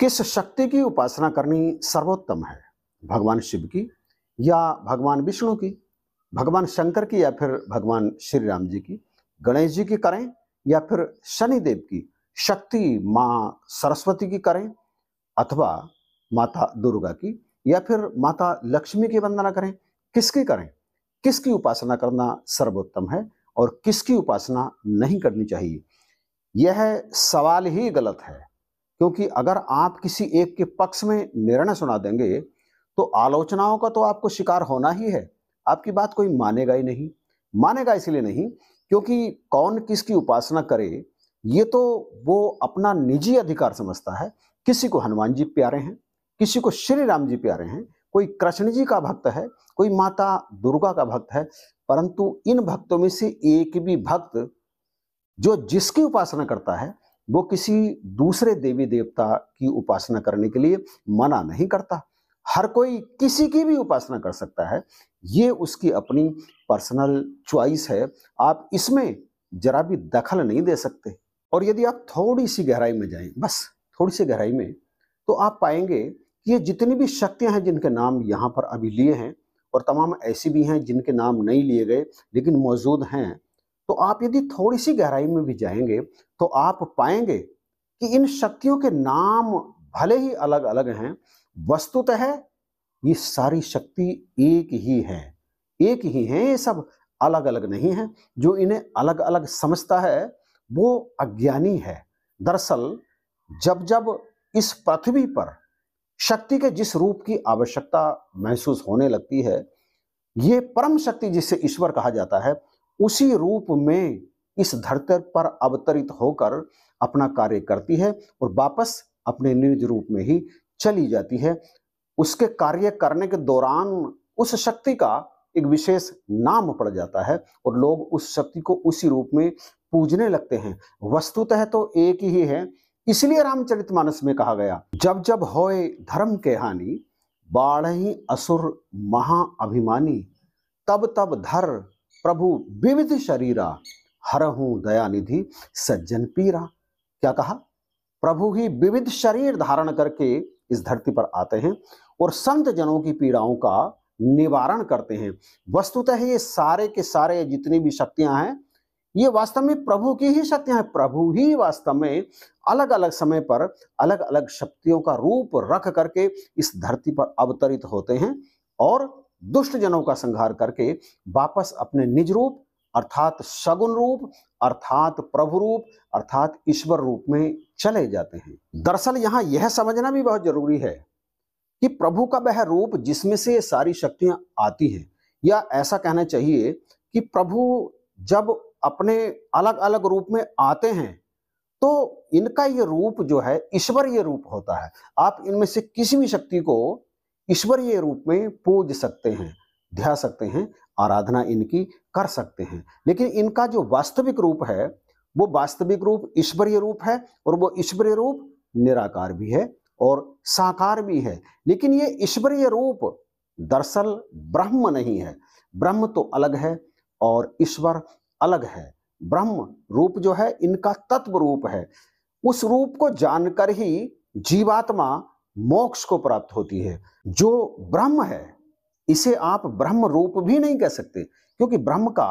किस शक्ति की उपासना करनी सर्वोत्तम है भगवान शिव की या भगवान विष्णु की भगवान शंकर की या फिर भगवान श्री राम जी की गणेश जी की करें या फिर शनिदेव की शक्ति माँ सरस्वती की करें अथवा माता दुर्गा की या फिर माता लक्ष्मी की वंदना करें किसकी करें किसकी उपासना करना सर्वोत्तम है और किसकी उपासना नहीं करनी चाहिए यह सवाल ही गलत है क्योंकि अगर आप किसी एक के पक्ष में निर्णय सुना देंगे तो आलोचनाओं का तो आपको शिकार होना ही है आपकी बात कोई मानेगा ही नहीं मानेगा इसलिए नहीं क्योंकि कौन किसकी उपासना करे ये तो वो अपना निजी अधिकार समझता है किसी को हनुमान जी प्यारे हैं किसी को श्री राम जी प्यारे हैं कोई कृष्ण जी का भक्त है कोई माता दुर्गा का भक्त है परंतु इन भक्तों में से एक भी भक्त जो जिसकी उपासना करता है वो किसी दूसरे देवी देवता की उपासना करने के लिए मना नहीं करता हर कोई किसी की भी उपासना कर सकता है ये उसकी अपनी पर्सनल चॉइस है आप इसमें जरा भी दखल नहीं दे सकते और यदि आप थोड़ी सी गहराई में जाएं बस थोड़ी सी गहराई में तो आप पाएंगे ये जितनी भी शक्तियां हैं जिनके नाम यहाँ पर अभी लिए हैं और तमाम ऐसी भी हैं जिनके नाम नहीं लिए गए लेकिन मौजूद हैं तो आप यदि थोड़ी सी गहराई में भी जाएंगे तो आप पाएंगे कि इन शक्तियों के नाम भले ही अलग अलग हैं वस्तुतः है, ये सारी शक्ति एक ही है एक ही है ये सब अलग अलग नहीं है जो इन्हें अलग अलग समझता है वो अज्ञानी है दरअसल जब जब इस पृथ्वी पर शक्ति के जिस रूप की आवश्यकता महसूस होने लगती है ये परम शक्ति जिसे ईश्वर कहा जाता है उसी रूप में इस धरती पर अवतरित होकर अपना कार्य करती है और वापस अपने निज रूप में ही चली जाती है उसके कार्य करने के दौरान उस शक्ति का एक विशेष नाम पड़ जाता है और लोग उस शक्ति को उसी रूप में पूजने लगते हैं वस्तुतः तो एक ही है इसलिए रामचरितमानस में कहा गया जब जब होए धर्म के हानि बाढ़ ही असुर महा अभिमानी तब तब धर प्रभु विविध शरीरा हरहू दयानिधि सज्जन पीरा क्या कहा प्रभु ही विविध शरीर धारण करके इस धरती पर आते हैं और संत जनों की पीड़ाओं का निवारण करते हैं वस्तुतः ये सारे के सारे जितनी भी शक्तियां हैं ये वास्तव में प्रभु की ही शक्तियां हैं प्रभु ही वास्तव में अलग अलग समय पर अलग अलग शक्तियों का रूप रख करके इस धरती पर अवतरित होते हैं और दुष्ट जनों का संहार करके वापस अपने निज रूप अर्थात सगुण रूप अर्थात प्रभु रूप अर्थात ईश्वर रूप में चले जाते हैं दरअसल यहां यह समझना भी बहुत जरूरी है कि प्रभु का वह रूप जिसमें से सारी शक्तियां आती हैं या ऐसा कहना चाहिए कि प्रभु जब अपने अलग अलग रूप में आते हैं तो इनका ये रूप जो है ईश्वरीय रूप होता है आप इनमें से किसी भी शक्ति को ईश्वरीय रूप में पूज सकते हैं ध्या सकते हैं आराधना इनकी कर सकते हैं लेकिन इनका जो वास्तविक रूप है वो वास्तविक रूप ईश्वरीय रूप है और वो ईश्वरीय रूप निराकार भी है और साकार भी है लेकिन ये ईश्वरीय रूप दरअसल ब्रह्म नहीं है ब्रह्म तो अलग है और ईश्वर अलग है ब्रह्म रूप जो है इनका तत्व रूप है उस रूप को जानकर ही जीवात्मा मोक्ष को प्राप्त होती है जो ब्रह्म है इसे आप ब्रह्म रूप भी नहीं कह सकते क्योंकि ब्रह्म का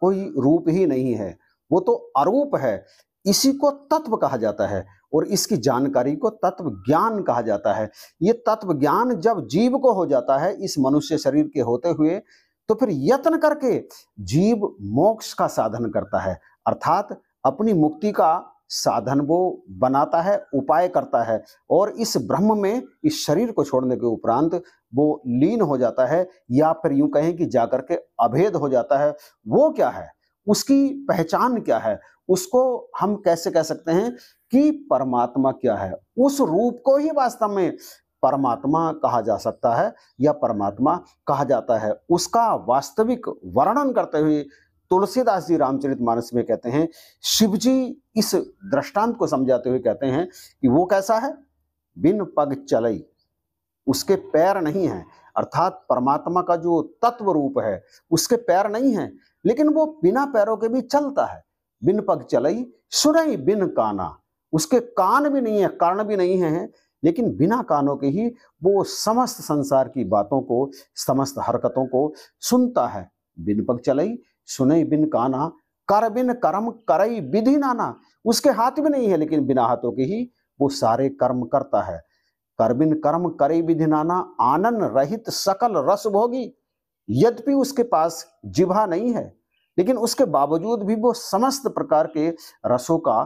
कोई रूप ही नहीं है वो तो अरूप है इसी को तत्व कहा जाता है और इसकी जानकारी को तत्व ज्ञान कहा जाता है ये तत्व ज्ञान जब जीव को हो जाता है इस मनुष्य शरीर के होते हुए तो फिर यत्न करके जीव मोक्ष का साधन करता है अर्थात अपनी मुक्ति का साधन वो बनाता है उपाय करता है और इस ब्रह्म में इस शरीर को छोड़ने के उपरांत वो लीन हो जाता है या फिर यूं कहें कि जाकर के अभेद हो जाता है वो क्या है उसकी पहचान क्या है उसको हम कैसे कह सकते हैं कि परमात्मा क्या है उस रूप को ही वास्तव में परमात्मा कहा जा सकता है या परमात्मा कहा जाता है उसका वास्तविक वर्णन करते हुए तुलसीदास जी रामचरित मानस में कहते हैं शिव जी इस दृष्टांत को समझाते हुए कहते हैं कि वो कैसा है बिन पग चलई उसके पैर नहीं है अर्थात परमात्मा का जो तत्व रूप है उसके पैर नहीं है लेकिन वो बिना पैरों के भी चलता है बिन पग चलई सुनई बिन काना उसके कान भी नहीं है कारण भी नहीं है लेकिन बिना कानों के ही वो समस्त संसार की बातों को समस्त हरकतों को सुनता है बिन पग चलई सुनई बिन काना कर बिन कर्म करई विधि नाना उसके हाथ में नहीं है लेकिन बिना हाथों के ही वो सारे कर्म करता है कर बिन कर्म करे विधि नाना आनंद रहित सकल रस भोगी यद्यपि उसके पास जिभा नहीं है लेकिन उसके बावजूद भी वो समस्त प्रकार के रसों का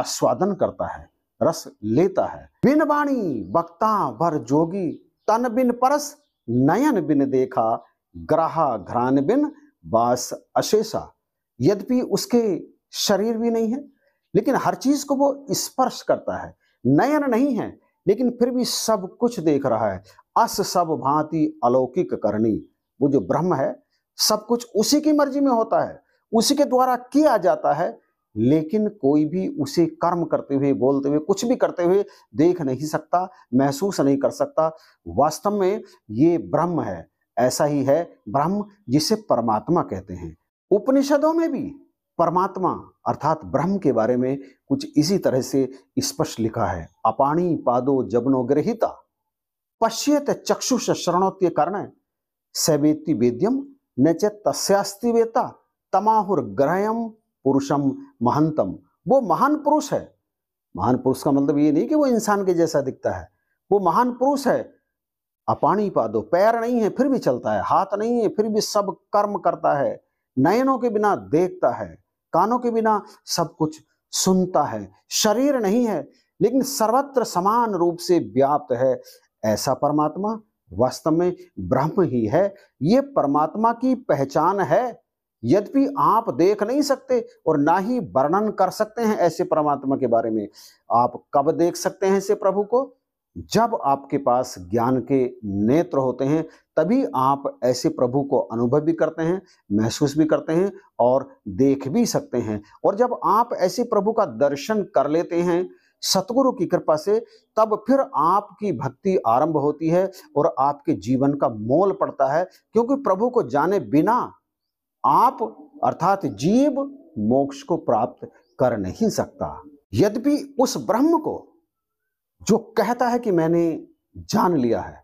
आस्वादन करता है रस लेता है बिन वाणी वक्ता वर जोगी तन बिन परस नयन बिन देखा ग्रहा घरान बिन बास अशेषा यद्यपि उसके शरीर भी नहीं है लेकिन हर चीज को वो स्पर्श करता है नयन नहीं है लेकिन फिर भी सब कुछ देख रहा है अस सब भांति अलौकिक करनी वो जो ब्रह्म है सब कुछ उसी की मर्जी में होता है उसी के द्वारा किया जाता है लेकिन कोई भी उसे कर्म करते हुए बोलते हुए कुछ भी करते हुए देख नहीं सकता महसूस नहीं कर सकता वास्तव में ये ब्रह्म है ऐसा ही है ब्रह्म जिसे परमात्मा कहते हैं उपनिषदों में भी परमात्मा अर्थात ब्रह्म के बारे में कुछ इसी तरह से स्पष्ट लिखा है अपाणी पादो जबनो ग्रहिता पश्यत चक्षुष श्रणोत्य कारण सवेत्ति वेद्यम न च तस्यास्ति वेता ग्रहम पुरुषम महंतम वो महान पुरुष है महान पुरुष का मतलब ये नहीं कि वो इंसान के जैसा दिखता है वो महान पुरुष है अपाणी पादो पैर नहीं है फिर भी चलता है हाथ नहीं है फिर भी सब कर्म करता है नयनों के बिना देखता है कानों के बिना सब कुछ सुनता है शरीर नहीं है लेकिन सर्वत्र समान रूप से व्याप्त है ऐसा परमात्मा वास्तव में ब्रह्म ही है ये परमात्मा की पहचान है यद्यपि आप देख नहीं सकते और ना ही वर्णन कर सकते हैं ऐसे परमात्मा के बारे में आप कब देख सकते हैं ऐसे प्रभु को जब आपके पास ज्ञान के नेत्र होते हैं तभी आप ऐसे प्रभु को अनुभव भी करते हैं महसूस भी करते हैं और देख भी सकते हैं और जब आप ऐसे प्रभु का दर्शन कर लेते हैं सतगुरु की कृपा से तब फिर आपकी भक्ति आरंभ होती है और आपके जीवन का मोल पड़ता है क्योंकि प्रभु को जाने बिना आप अर्थात जीव मोक्ष को प्राप्त कर नहीं सकता यद्यपि उस ब्रह्म को जो कहता है कि मैंने जान लिया है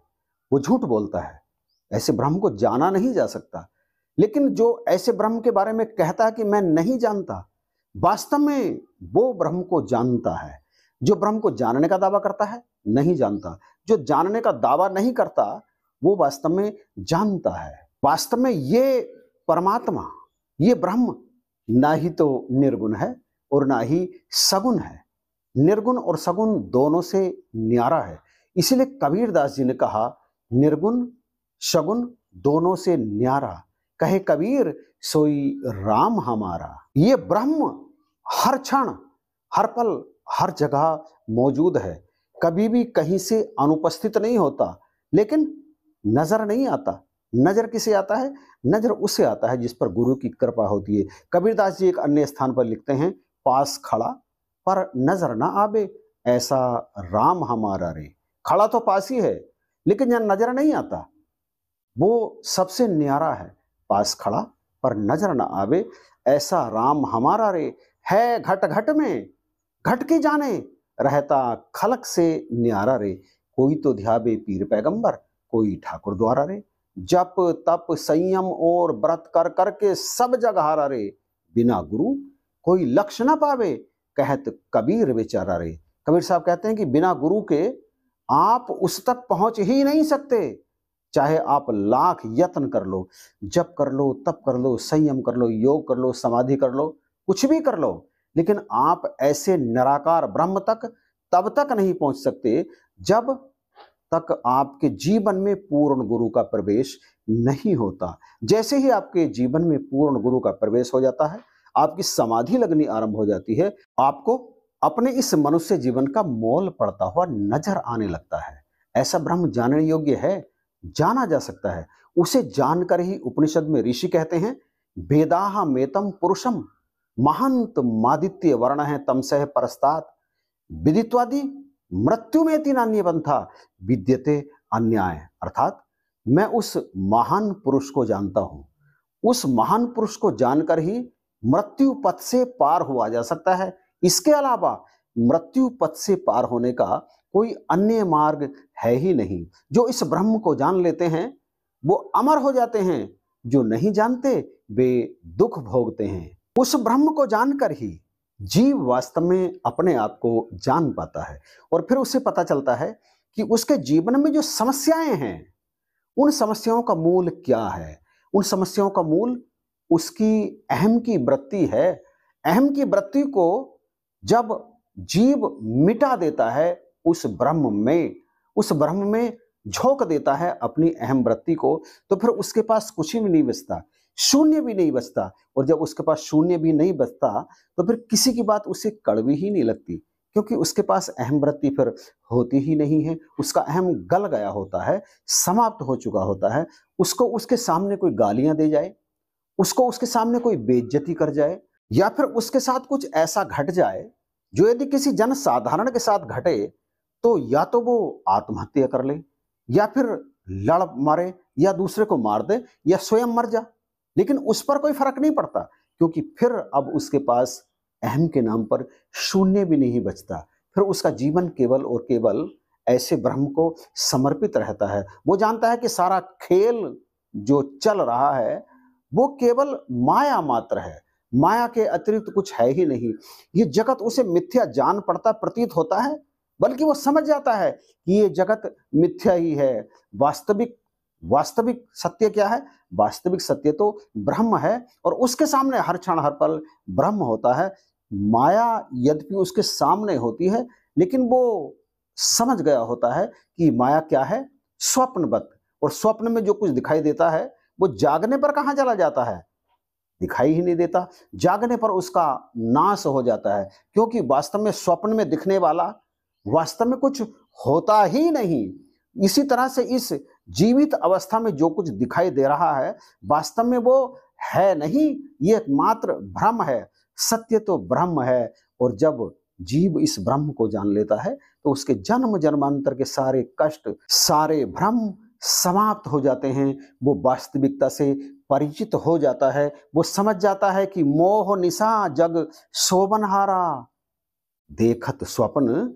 वो झूठ बोलता है ऐसे ब्रह्म को जाना नहीं जा सकता लेकिन जो ऐसे ब्रह्म के बारे में कहता है कि मैं नहीं जानता वास्तव में वो ब्रह्म को जानता है जो ब्रह्म को जानने का दावा करता है नहीं जानता जो जानने का दावा नहीं करता वो वास्तव में जानता है वास्तव में ये परमात्मा ये ब्रह्म ना ही तो निर्गुण है और ना ही सगुण है निर्गुण और सगुण दोनों से न्यारा है इसीलिए कबीरदास जी ने कहा निर्गुण सगुण दोनों से न्यारा कहे कबीर सोई राम हमारा ये ब्रह्म हर क्षण हर पल हर जगह मौजूद है कभी भी कहीं से अनुपस्थित नहीं होता लेकिन नजर नहीं आता नजर किसे आता है नजर उसे आता है जिस पर गुरु की कृपा होती है कबीरदास जी एक अन्य स्थान पर लिखते हैं पास खड़ा पर नजर ना आबे ऐसा राम हमारा रे खड़ा तो पास ही है लेकिन यहां नजर नहीं आता वो सबसे न्यारा है पास खड़ा पर नजर ना आवे ऐसा राम हमारा रे है घट घट में घट के जाने रहता खलक से न्यारा रे कोई तो ध्याबे पीर पैगंबर कोई ठाकुर द्वारा रे जप तप संयम और व्रत कर करके सब हारा रे बिना गुरु कोई लक्ष्य ना पावे कहत कबीर बेचारा रे कबीर साहब कहते हैं कि बिना गुरु के आप उस तक पहुंच ही नहीं सकते चाहे आप लाख यत्न कर लो जप कर लो तप कर लो संयम कर लो योग कर लो समाधि कर लो कुछ भी कर लो लेकिन आप ऐसे निराकार ब्रह्म तक तब तक नहीं पहुंच सकते जब तक आपके जीवन में पूर्ण गुरु का प्रवेश नहीं होता जैसे ही आपके जीवन में पूर्ण गुरु का प्रवेश हो जाता है आपकी समाधि लगनी आरंभ हो जाती है आपको अपने इस मनुष्य जीवन का मोल पड़ता हुआ नजर आने लगता है ऐसा ब्रह्म जानने योग्य है जाना जा सकता है उसे जानकर ही उपनिषद में ऋषि कहते हैं वेदाह मेतम पुरुषम महंत मादित्य वर्ण है तमसह परस्तात विदित्वादि मृत्यु में तीन अन्य पंथा विद्यते अन्याय अर्थात मैं उस महान पुरुष को जानता हूं उस महान पुरुष को जानकर ही मृत्यु पथ से पार हुआ जा सकता है इसके अलावा मृत्यु पथ से पार होने का कोई अन्य मार्ग है ही नहीं जो इस ब्रह्म को जान लेते हैं वो अमर हो जाते हैं जो नहीं जानते वे दुख भोगते हैं उस ब्रह्म को जानकर ही जीव वास्तव में अपने आप को जान पाता है और फिर उसे पता चलता है कि उसके जीवन में जो समस्याएं हैं उन समस्याओं का मूल क्या है उन समस्याओं का मूल उसकी अहम की वृत्ति है अहम की वृत्ति को जब जीव मिटा देता है उस ब्रह्म में उस ब्रह्म में झोंक देता है अपनी अहम वृत्ति को तो फिर उसके पास कुछ भी नहीं बचता शून्य भी नहीं बचता और जब उसके पास शून्य भी नहीं बचता तो फिर किसी की बात उसे कड़वी ही नहीं लगती क्योंकि उसके पास अहम वृत्ति फिर होती ही नहीं है उसका अहम गल गया होता है समाप्त हो चुका होता है उसको उसके सामने कोई गालियां दे जाए उसको उसके सामने कोई बेज्जती कर जाए या फिर उसके साथ कुछ ऐसा घट जाए जो यदि किसी जन साधारण के साथ घटे तो या तो वो आत्महत्या कर ले या फिर लड़ मारे या दूसरे को मार दे या स्वयं मर जा लेकिन उस पर कोई फर्क नहीं पड़ता क्योंकि फिर अब उसके पास अहम के नाम पर शून्य भी नहीं बचता फिर उसका जीवन केवल और केवल ऐसे ब्रह्म को समर्पित रहता है वो जानता है कि सारा खेल जो चल रहा है वो केवल माया मात्र है माया के अतिरिक्त कुछ है ही नहीं ये जगत उसे मिथ्या जान पड़ता प्रतीत होता है बल्कि वो समझ जाता है कि ये जगत मिथ्या ही है वास्तविक वास्तविक सत्य क्या है वास्तविक सत्य तो ब्रह्म है और उसके सामने हर क्षण हर पल ब्रह्म होता है माया यद्यपि उसके सामने होती है लेकिन वो समझ गया होता है कि माया क्या है स्वप्नबद्ध और स्वप्न में जो कुछ दिखाई देता है वो जागने पर कहाँ चला जाता है दिखाई ही नहीं देता जागने पर उसका नाश हो जाता है क्योंकि वास्तव में स्वप्न में दिखने वाला वास्तव में कुछ होता ही नहीं इसी तरह से इस जीवित अवस्था में जो कुछ दिखाई दे रहा है वास्तव में वो है नहीं ये मात्र भ्रम है सत्य तो ब्रह्म है और जब जीव इस ब्रह्म को जान लेता है तो उसके जन्म जन्मांतर के सारे कष्ट सारे भ्रम समाप्त हो जाते हैं वो वास्तविकता से परिचित हो जाता है वो समझ जाता है कि मोह निशा जग शोभनहारा देखत स्वप्न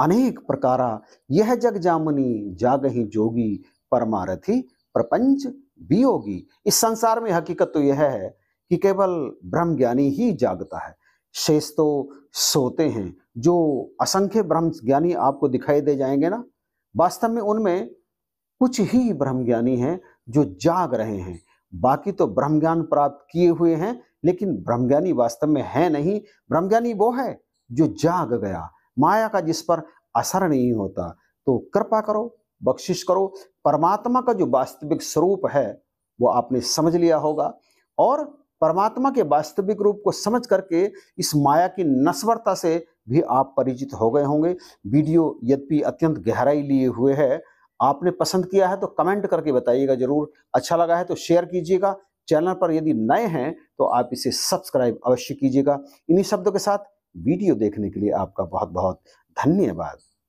अनेक प्रकारा यह जग जामनी जाग ही जोगी परमारथी प्रपंच वियोगी इस संसार में हकीकत तो यह है कि केवल ब्रह्म ज्ञानी ही जागता है शेष तो सोते हैं जो असंख्य ब्रह्म ज्ञानी आपको दिखाई दे जाएंगे ना वास्तव में उनमें कुछ ही ब्रह्मज्ञानी हैं जो जाग रहे हैं बाकी तो ब्रह्मज्ञान प्राप्त किए हुए हैं लेकिन ब्रह्मज्ञानी वास्तव में है नहीं ब्रह्मज्ञानी वो है जो जाग गया माया का जिस पर असर नहीं होता तो कृपा करो बख्शिश करो परमात्मा का जो वास्तविक स्वरूप है वो आपने समझ लिया होगा और परमात्मा के वास्तविक रूप को समझ करके इस माया की नस्वरता से भी आप परिचित हो गए होंगे वीडियो यद्यपि अत्यंत गहराई लिए हुए है आपने पसंद किया है तो कमेंट करके बताइएगा जरूर अच्छा लगा है तो शेयर कीजिएगा चैनल पर यदि नए हैं तो आप इसे सब्सक्राइब अवश्य कीजिएगा इन्हीं शब्दों के साथ वीडियो देखने के लिए आपका बहुत बहुत धन्यवाद